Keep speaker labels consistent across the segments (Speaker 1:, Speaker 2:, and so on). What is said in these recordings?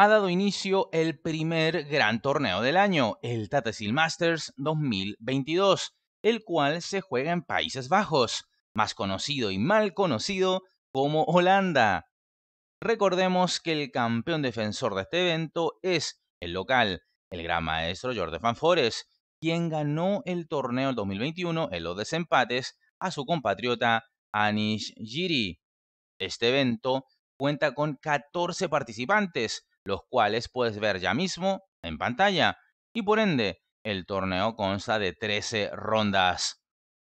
Speaker 1: ha dado inicio el primer gran torneo del año, el Tata Masters 2022, el cual se juega en Países Bajos, más conocido y mal conocido como Holanda. Recordemos que el campeón defensor de este evento es el local, el gran maestro Jordi Fanfores, quien ganó el torneo 2021 en los desempates a su compatriota Anish Giri. Este evento cuenta con 14 participantes, los cuales puedes ver ya mismo en pantalla, y por ende, el torneo consta de 13 rondas.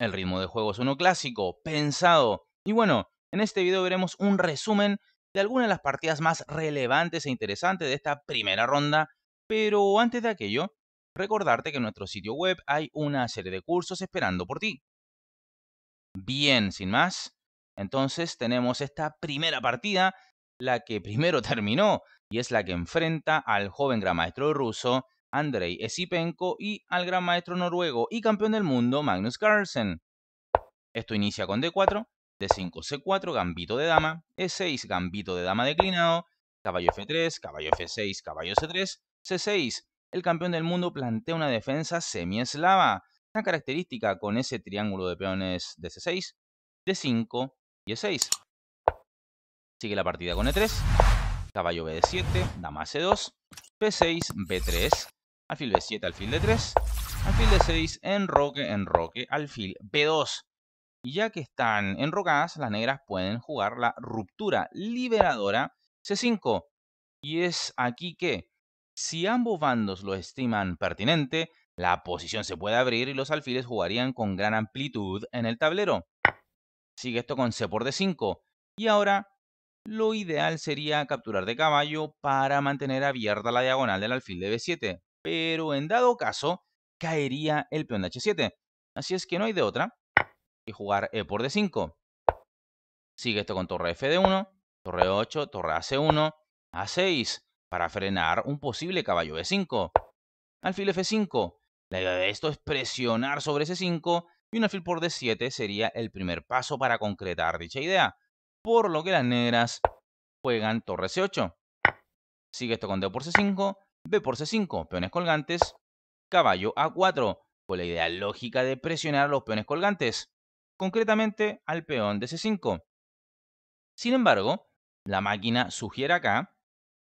Speaker 1: El ritmo de juego es uno clásico, pensado, y bueno, en este video veremos un resumen de algunas de las partidas más relevantes e interesantes de esta primera ronda, pero antes de aquello, recordarte que en nuestro sitio web hay una serie de cursos esperando por ti. Bien, sin más, entonces tenemos esta primera partida, la que primero terminó, y es la que enfrenta al joven gran maestro ruso Andrei Esipenko y al gran maestro noruego y campeón del mundo Magnus Carlsen. Esto inicia con D4, D5 C4, gambito de dama, E6, gambito de dama declinado, caballo F3, caballo F6, caballo C3, C6. El campeón del mundo plantea una defensa semi-eslava, una característica con ese triángulo de peones de C6, D5 y E6. Sigue la partida con E3, Caballo BD7, dama C2, B6, B3, alfil B7, alfil D3, alfil D6, enroque, enroque, alfil B2. Y ya que están enrocadas, las negras pueden jugar la ruptura liberadora C5. Y es aquí que, si ambos bandos lo estiman pertinente, la posición se puede abrir y los alfiles jugarían con gran amplitud en el tablero. Sigue esto con C por D5. Y ahora lo ideal sería capturar de caballo para mantener abierta la diagonal del alfil de b7, pero en dado caso caería el peón de h7, así es que no hay de otra que jugar e por d5. Sigue esto con torre F de 1 torre 8, torre ac1, a6, para frenar un posible caballo b5. Alfil f5, la idea de esto es presionar sobre ese 5 y un alfil por d7 sería el primer paso para concretar dicha idea por lo que las negras juegan torre C8. Sigue esto con D por C5, B por C5, peones colgantes, caballo A4, con la idea lógica de presionar a los peones colgantes, concretamente al peón de C5. Sin embargo, la máquina sugiere acá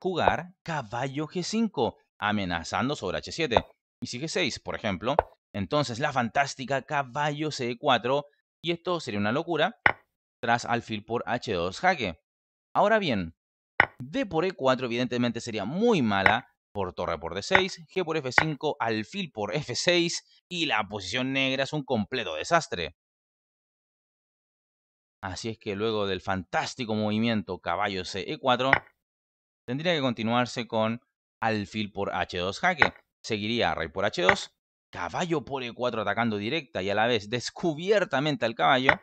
Speaker 1: jugar caballo G5, amenazando sobre H7. Y si G6, por ejemplo, entonces la fantástica caballo C4, y esto sería una locura, tras alfil por h2 jaque. Ahora bien, d por e4 evidentemente sería muy mala por torre por d6, g por f5, alfil por f6 y la posición negra es un completo desastre. Así es que luego del fantástico movimiento caballo c e4, tendría que continuarse con alfil por h2 jaque. Seguiría rey por h2, caballo por e4 atacando directa y a la vez descubiertamente al caballo,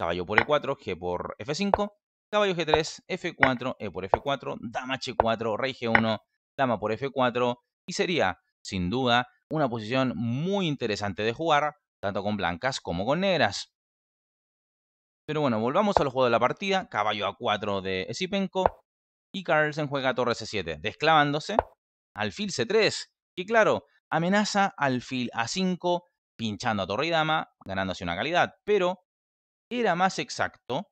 Speaker 1: Caballo por E4, G por F5. Caballo G3, F4, E por F4, Dama H4, Rey G1, Dama por F4. Y sería, sin duda, una posición muy interesante de jugar, tanto con blancas como con negras. Pero bueno, volvamos a los juegos de la partida. Caballo A4 de Esipenko. Y Carlsen juega torre C7, desclavándose. Alfil C3. Y claro, amenaza alfil A5, pinchando a torre y dama, ganándose una calidad. Pero era más exacto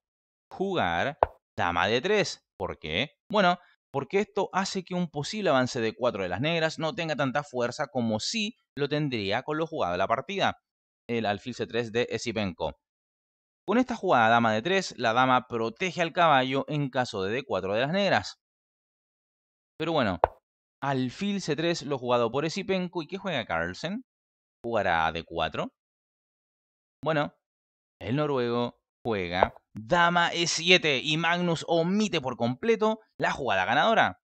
Speaker 1: jugar dama de 3. ¿Por qué? Bueno, porque esto hace que un posible avance de 4 de las negras no tenga tanta fuerza como si lo tendría con lo jugado de la partida, el alfil c3 de Esipenko. Con esta jugada dama de 3, la dama protege al caballo en caso de d4 de las negras. Pero bueno, alfil c3 lo jugado por Esipenko y ¿qué juega Carlsen? ¿Jugará d4? Bueno, el noruego juega dama e7 y Magnus omite por completo la jugada ganadora.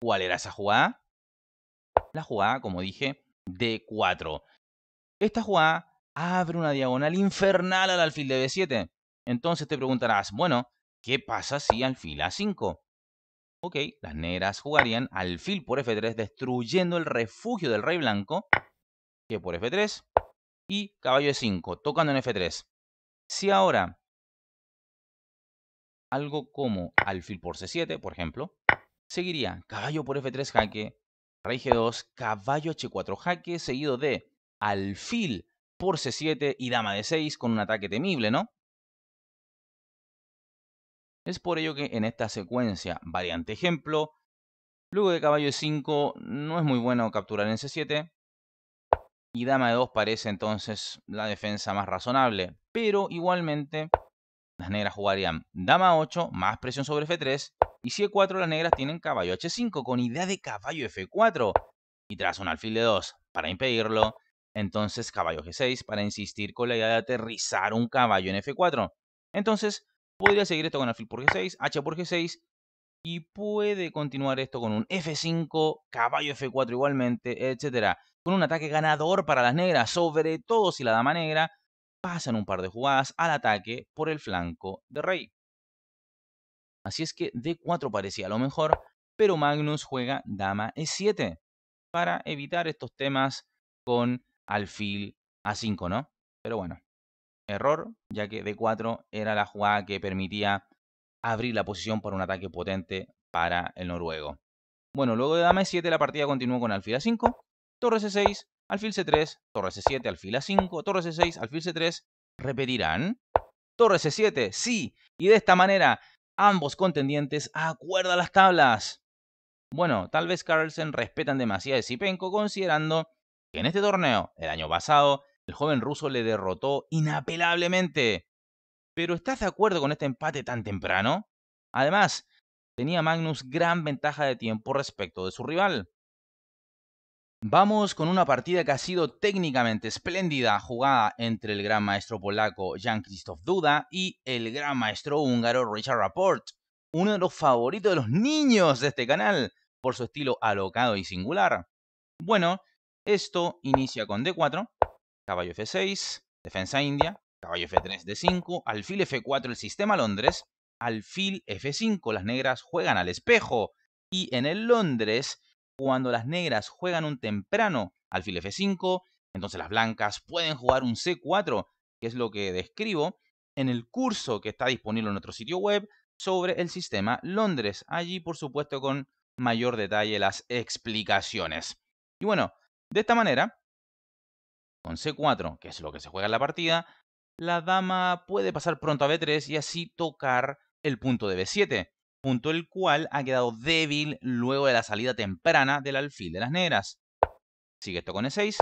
Speaker 1: ¿Cuál era esa jugada? La jugada, como dije, d4. Esta jugada abre una diagonal infernal al alfil de b7. Entonces te preguntarás, bueno, ¿qué pasa si alfil a5? Ok, las negras jugarían alfil por f3 destruyendo el refugio del rey blanco, que por f3, y caballo e5, tocando en f3. Si ahora algo como alfil por c7, por ejemplo, seguiría caballo por f3 jaque, rey g2, caballo h4 jaque, seguido de alfil por c7 y dama de 6 con un ataque temible, ¿no? Es por ello que en esta secuencia, variante ejemplo, luego de caballo e5 no es muy bueno capturar en c7, y dama de 2 parece entonces la defensa más razonable. Pero igualmente las negras jugarían dama 8 más presión sobre f3 y si e4 las negras tienen caballo h5 con idea de caballo f4 y tras un alfil de 2 para impedirlo, entonces caballo g6 para insistir con la idea de aterrizar un caballo en f4. Entonces podría seguir esto con alfil por g6, h por g6 y puede continuar esto con un f5, caballo f4 igualmente, etcétera con un ataque ganador para las negras, sobre todo si la dama negra pasan un par de jugadas al ataque por el flanco de rey. Así es que D4 parecía lo mejor, pero Magnus juega dama E7 para evitar estos temas con alfil A5, ¿no? Pero bueno, error, ya que D4 era la jugada que permitía abrir la posición para un ataque potente para el noruego. Bueno, luego de dama E7 la partida continuó con alfil A5, torre C6, alfil C3, torre C7, alfil A5, torre C6, alfil C3, repetirán. Torre C7, sí, y de esta manera ambos contendientes acuerdan las tablas. Bueno, tal vez Carlsen respetan demasiado a Sipenko considerando que en este torneo, el año pasado, el joven ruso le derrotó inapelablemente. Pero ¿estás de acuerdo con este empate tan temprano? Además, tenía Magnus gran ventaja de tiempo respecto de su rival. Vamos con una partida que ha sido técnicamente espléndida, jugada entre el gran maestro polaco Jan-Christoph Duda y el gran maestro húngaro Richard Rapport, uno de los favoritos de los niños de este canal por su estilo alocado y singular. Bueno, esto inicia con D4, caballo F6, defensa india, caballo F3, D5, alfil F4, el sistema Londres, alfil F5, las negras juegan al espejo y en el Londres cuando las negras juegan un temprano alfil F5, entonces las blancas pueden jugar un C4, que es lo que describo en el curso que está disponible en nuestro sitio web sobre el sistema Londres. Allí, por supuesto, con mayor detalle las explicaciones. Y bueno, de esta manera, con C4, que es lo que se juega en la partida, la dama puede pasar pronto a B3 y así tocar el punto de B7 punto el cual ha quedado débil luego de la salida temprana del alfil de las negras. Sigue esto con E6,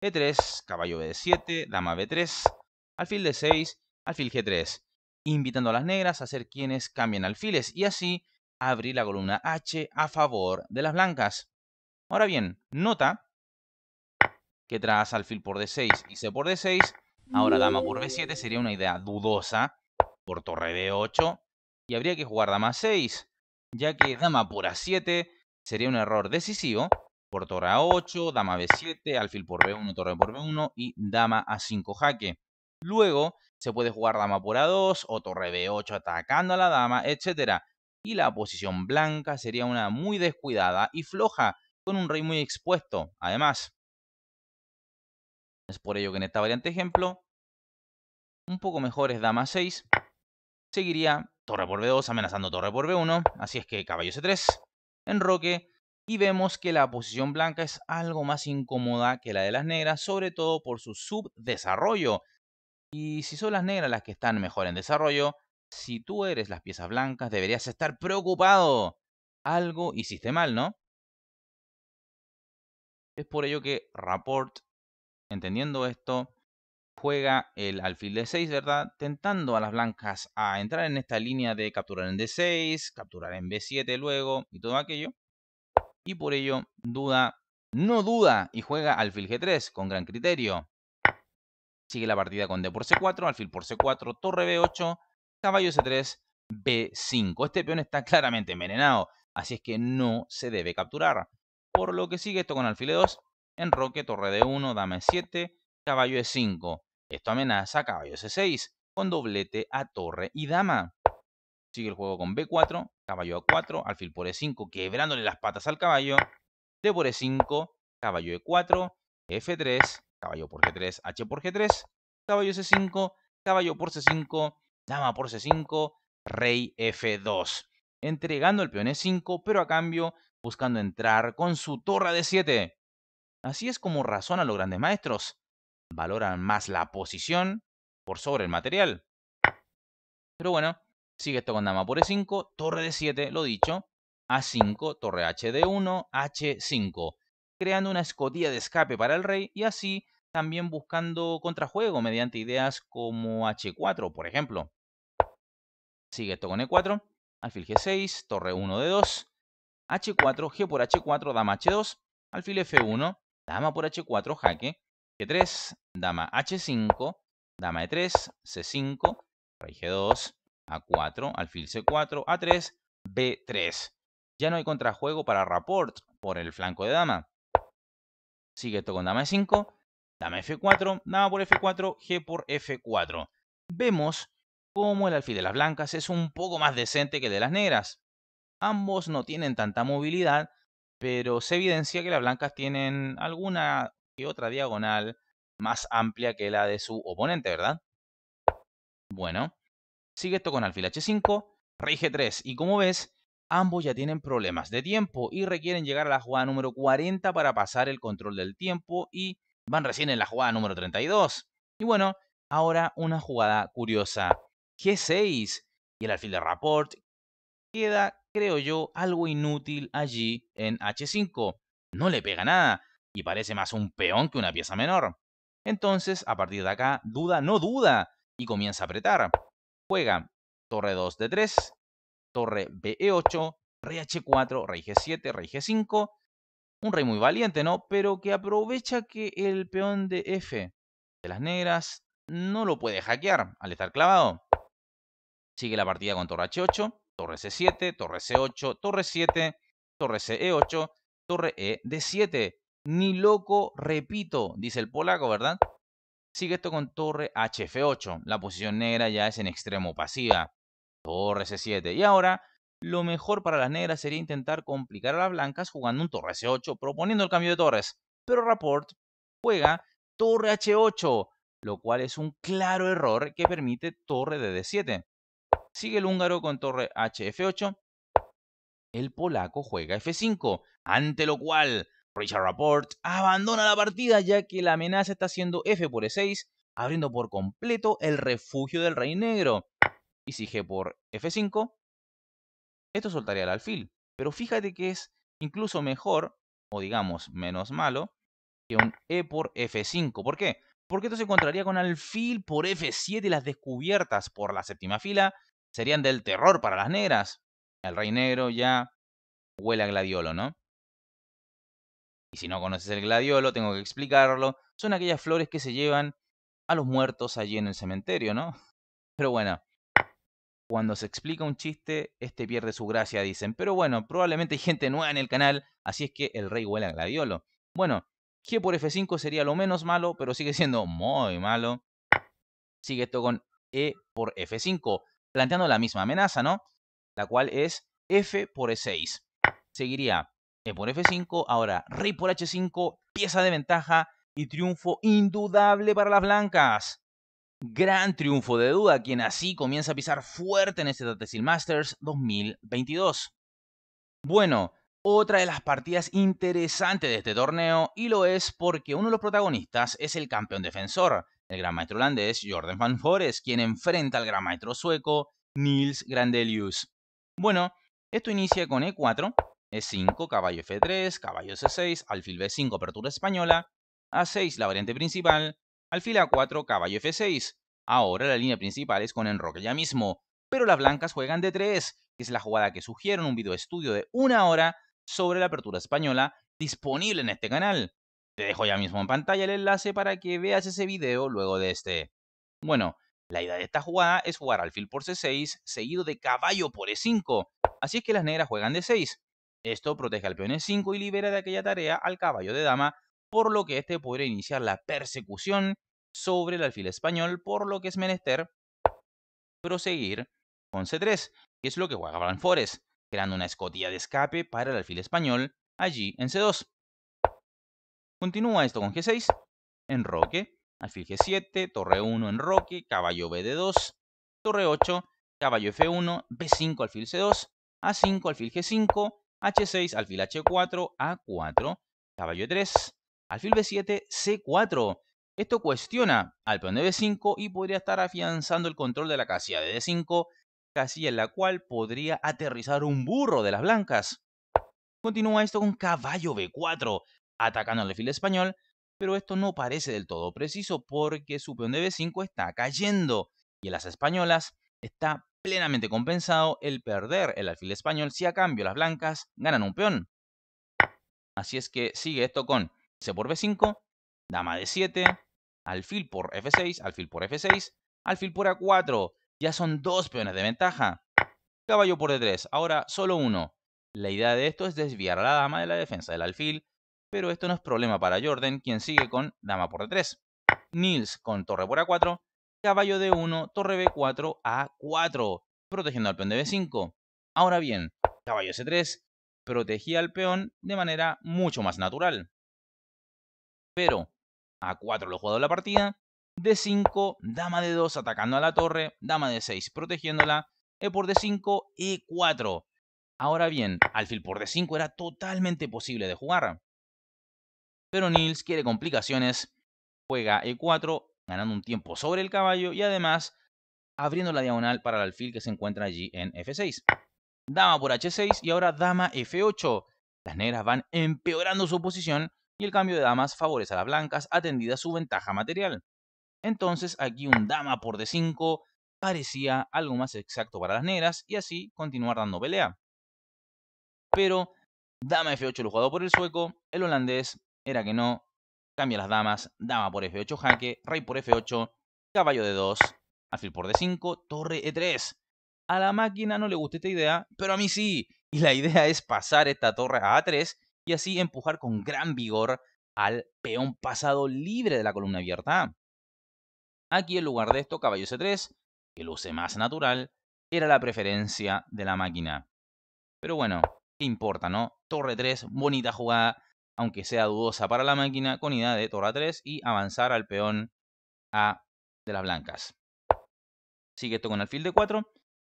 Speaker 1: E3, caballo B7, dama B3, alfil D6, alfil G3, invitando a las negras a ser quienes cambien alfiles y así abrir la columna H a favor de las blancas. Ahora bien, nota que tras alfil por D6 y C por D6, ahora dama por B7 sería una idea dudosa por torre B8 y habría que jugar dama 6, ya que dama por a7 sería un error decisivo, por torre a8, dama b7, alfil por b1, torre por b1 y dama a5 jaque. Luego se puede jugar dama por a2 o torre b8 atacando a la dama, etc. Y la posición blanca sería una muy descuidada y floja, con un rey muy expuesto, además. Es por ello que en esta variante ejemplo, un poco mejor es dama 6, seguiría torre por B2 amenazando torre por B1, así es que caballo C3, enroque, y vemos que la posición blanca es algo más incómoda que la de las negras, sobre todo por su subdesarrollo. Y si son las negras las que están mejor en desarrollo, si tú eres las piezas blancas deberías estar preocupado. Algo hiciste mal, ¿no? Es por ello que Rapport, entendiendo esto, juega el alfil de 6, ¿verdad? Tentando a las blancas a entrar en esta línea de capturar en D6, capturar en B7 luego y todo aquello. Y por ello, duda, no duda y juega alfil G3 con gran criterio. Sigue la partida con D por C4, alfil por C4, torre B8, caballo C3, B5. Este peón está claramente envenenado, así es que no se debe capturar. Por lo que sigue esto con alfil E2, enroque, torre D1, dame 7 caballo E5. Esto amenaza a caballo C6 con doblete a torre y dama. Sigue el juego con B4, caballo A4, alfil por E5, quebrándole las patas al caballo. D por E5, caballo E4, F3, caballo por G3, H por G3, caballo C5, caballo por C5, dama por C5, rey F2. Entregando el peón E5, pero a cambio buscando entrar con su torre de 7. Así es como razonan los grandes maestros valoran más la posición por sobre el material. Pero bueno, sigue esto con dama por e5, torre de 7, lo dicho, a5, torre h de 1, h5, creando una escotilla de escape para el rey y así también buscando contrajuego mediante ideas como h4, por ejemplo. Sigue esto con e4, alfil g6, torre 1 de 2, h4, g por h4, dama h2, alfil f1, dama por h4, jaque, G3, dama H5, dama E3, C5, rey G2, A4, alfil C4, A3, B3. Ya no hay contrajuego para rapport por el flanco de dama. Sigue esto con dama E5, dama F4, dama por F4, G por F4. Vemos cómo el alfil de las blancas es un poco más decente que el de las negras. Ambos no tienen tanta movilidad, pero se evidencia que las blancas tienen alguna otra diagonal más amplia que la de su oponente, ¿verdad? Bueno, sigue esto con alfil h5, rey g3 y como ves, ambos ya tienen problemas de tiempo y requieren llegar a la jugada número 40 para pasar el control del tiempo y van recién en la jugada número 32. Y bueno, ahora una jugada curiosa. G6 y el alfil de rapport queda, creo yo, algo inútil allí en H5. No le pega nada y parece más un peón que una pieza menor. Entonces, a partir de acá, duda no duda y comienza a apretar. Juega torre 2 de 3, torre BE8, rey H4, rey G7, rey G5. Un rey muy valiente, ¿no? Pero que aprovecha que el peón de F de las negras no lo puede hackear al estar clavado. Sigue la partida con torre H8, torre C7, torre C8, torre 7, torre CE8, torre E de 7 ni loco, repito, dice el polaco, ¿verdad? Sigue esto con torre hf8. La posición negra ya es en extremo pasiva. Torre c7. Y ahora, lo mejor para las negras sería intentar complicar a las blancas jugando un torre c8, proponiendo el cambio de torres. Pero Rapport juega torre h8, lo cual es un claro error que permite torre de d7. Sigue el húngaro con torre hf8. El polaco juega f5, ante lo cual Richard Rapport abandona la partida ya que la amenaza está siendo F por E6, abriendo por completo el refugio del rey negro. Y si G por F5, esto soltaría el alfil. Pero fíjate que es incluso mejor, o digamos menos malo, que un E por F5. ¿Por qué? Porque esto se encontraría con alfil por F7 y las descubiertas por la séptima fila serían del terror para las negras. El rey negro ya huele a gladiolo, ¿no? y si no conoces el gladiolo, tengo que explicarlo, son aquellas flores que se llevan a los muertos allí en el cementerio, ¿no? Pero bueno, cuando se explica un chiste, este pierde su gracia, dicen. Pero bueno, probablemente hay gente nueva en el canal, así es que el rey huele al gladiolo. Bueno, G por F5 sería lo menos malo, pero sigue siendo muy malo. Sigue esto con E por F5, planteando la misma amenaza, ¿no? La cual es F por E6. Seguiría e por F5, ahora rey por H5, pieza de ventaja y triunfo indudable para las blancas. Gran triunfo de Duda, quien así comienza a pisar fuerte en este Tatesil Masters 2022. Bueno, otra de las partidas interesantes de este torneo, y lo es porque uno de los protagonistas es el campeón defensor, el gran maestro holandés Jordan Van Forest, quien enfrenta al gran maestro sueco Nils Grandelius. Bueno, esto inicia con E4, e5, caballo F3, caballo C6, alfil B5, apertura española, A6, la variante principal, alfil A4, caballo F6. Ahora la línea principal es con enroque ya mismo, pero las blancas juegan D3, que es la jugada que sugiero en un video estudio de una hora sobre la apertura española disponible en este canal. Te dejo ya mismo en pantalla el enlace para que veas ese video luego de este. Bueno, la idea de esta jugada es jugar alfil por C6 seguido de caballo por E5, así es que las negras juegan D6, esto protege al peón E5 y libera de aquella tarea al caballo de dama, por lo que este podría iniciar la persecución sobre el alfil español, por lo que es menester proseguir con C3, que es lo que juega Blanfores, creando una escotilla de escape para el alfil español allí en C2. Continúa esto con G6, enroque, alfil G7, torre 1 enroque, caballo BD2, torre 8, caballo F1, B5 alfil C2, A5 alfil G5, H6, alfil H4, A4, caballo E3, alfil B7, C4. Esto cuestiona al peón de B5 y podría estar afianzando el control de la casilla de D5, casilla en la cual podría aterrizar un burro de las blancas. Continúa esto con caballo B4, atacando al alfil español, pero esto no parece del todo preciso porque su peón de B5 está cayendo y en las españolas está plenamente compensado el perder el alfil español si a cambio las blancas ganan un peón. Así es que sigue esto con C por B5, dama D7, alfil por F6, alfil por F6, alfil por A4. Ya son dos peones de ventaja. Caballo por D3, ahora solo uno. La idea de esto es desviar a la dama de la defensa del alfil, pero esto no es problema para Jordan, quien sigue con dama por D3. Nils con torre por A4, caballo D1, torre B4, A4, protegiendo al peón de B5. Ahora bien, caballo C3 protegía al peón de manera mucho más natural. Pero A4 lo he jugado la partida, D5, dama de 2 atacando a la torre, dama de 6 protegiéndola, E por D5, E4. Ahora bien, alfil por D5 era totalmente posible de jugar. Pero Nils quiere complicaciones, juega E4, ganando un tiempo sobre el caballo y además abriendo la diagonal para el alfil que se encuentra allí en F6. Dama por H6 y ahora dama F8. Las negras van empeorando su posición y el cambio de damas favorece a las blancas atendida su ventaja material. Entonces aquí un dama por D5 parecía algo más exacto para las negras y así continuar dando pelea. Pero dama F8 lo jugado por el sueco, el holandés era que no, cambia las damas, dama por f8 jaque, rey por f8, caballo de 2, alfil por d5, torre e3. A la máquina no le gusta esta idea, pero a mí sí. Y la idea es pasar esta torre a a3 y así empujar con gran vigor al peón pasado libre de la columna abierta. Aquí en lugar de esto, caballo c3, que luce más natural, era la preferencia de la máquina. Pero bueno, ¿qué importa, no? Torre 3, bonita jugada, aunque sea dudosa para la máquina, con idea de torre a 3 y avanzar al peón A de las blancas. Sigue esto con alfil de 4,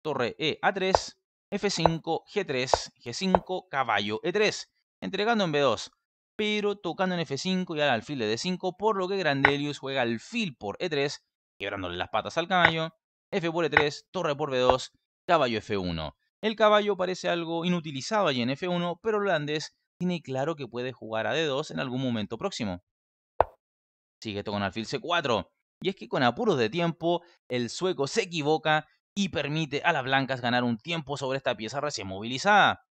Speaker 1: torre E a 3, F5, G3, G5, caballo E3, entregando en B2, pero tocando en F5 y al alfil de D5, por lo que Grandelius juega alfil por E3, quebrándole las patas al caballo, F por E3, torre por B2, caballo F1. El caballo parece algo inutilizado allí en F1, pero el holandés tiene claro que puede jugar a D2 en algún momento próximo. Sigue esto con alfil C4. Y es que con apuros de tiempo, el sueco se equivoca y permite a las blancas ganar un tiempo sobre esta pieza recién movilizada.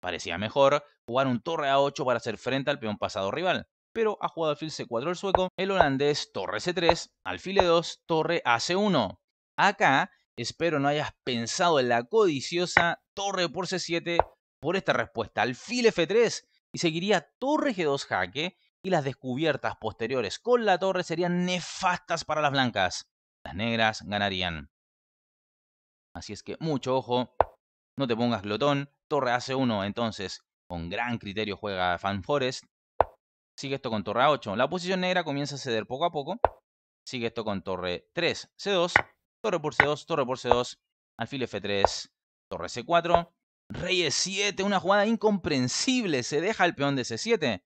Speaker 1: Parecía mejor jugar un torre A8 para hacer frente al peón pasado rival, pero ha jugado alfil C4 el sueco, el holandés torre C3, alfil E2, torre AC1. Acá espero no hayas pensado en la codiciosa torre por C7 por esta respuesta, alfil F3 y seguiría torre G2 jaque y las descubiertas posteriores con la torre serían nefastas para las blancas. Las negras ganarían. Así es que mucho ojo, no te pongas glotón, torre AC1 entonces con gran criterio juega Fan Sigue esto con torre A8. La posición negra comienza a ceder poco a poco. Sigue esto con torre 3, C2, torre por C2, torre por C2, alfil F3, torre C4, Rey 7 una jugada incomprensible, se deja el peón de C7.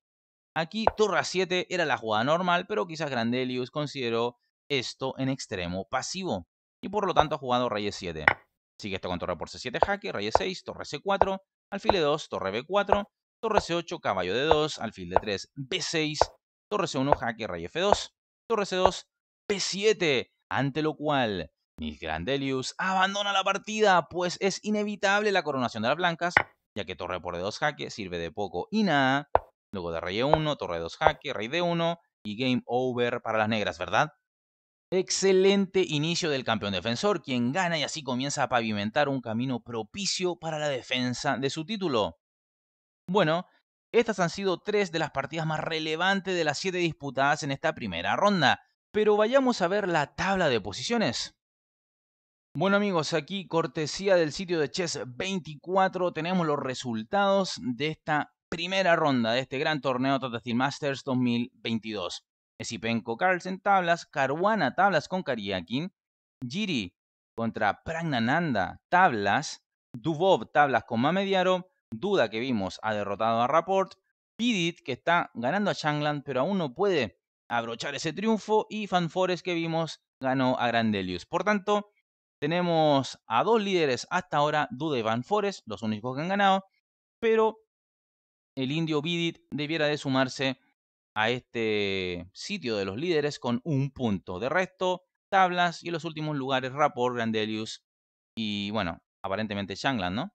Speaker 1: Aquí torre A7 era la jugada normal, pero quizás Grandelius consideró esto en extremo pasivo. Y por lo tanto ha jugado reyes 7 Sigue esto con torre por C7 jaque, Rey 6 torre C4, alfil E2, torre B4, torre C8, caballo D2, alfil de 3 B6, torre C1 jaque, Rey F2, torre C2, B7. Ante lo cual Miss Grandelius abandona la partida, pues es inevitable la coronación de las blancas, ya que torre por D2 jaque sirve de poco y nada. Luego de rey E1, torre D2 jaque, rey D1 y game over para las negras, ¿verdad? Excelente inicio del campeón defensor, quien gana y así comienza a pavimentar un camino propicio para la defensa de su título. Bueno, estas han sido tres de las partidas más relevantes de las siete disputadas en esta primera ronda, pero vayamos a ver la tabla de posiciones. Bueno amigos, aquí cortesía del sitio de Chess 24 tenemos los resultados de esta primera ronda de este gran torneo Tata Steel Masters 2022. Esipenko Carlsen tablas, Caruana tablas con Kariakin, Giri contra Pragnananda tablas, Dubov tablas con Mamediaro. Duda que vimos ha derrotado a Rapport, Pidit que está ganando a Shangland pero aún no puede abrochar ese triunfo y Fanfores que vimos ganó a Grandelius. Por tanto, tenemos a dos líderes hasta ahora, Duda Van Forest, los únicos que han ganado, pero el indio Bidit debiera de sumarse a este sitio de los líderes con un punto. De resto, tablas y en los últimos lugares Rapport, Grandelius y bueno, aparentemente Shanglan, ¿no?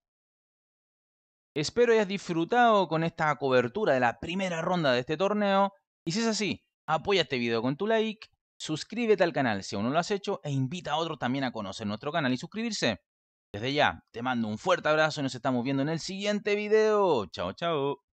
Speaker 1: Espero hayas disfrutado con esta cobertura de la primera ronda de este torneo y si es así, apoya este video con tu like Suscríbete al canal si aún no lo has hecho e invita a otros también a conocer nuestro canal y suscribirse. Desde ya, te mando un fuerte abrazo y nos estamos viendo en el siguiente video. Chao, chao.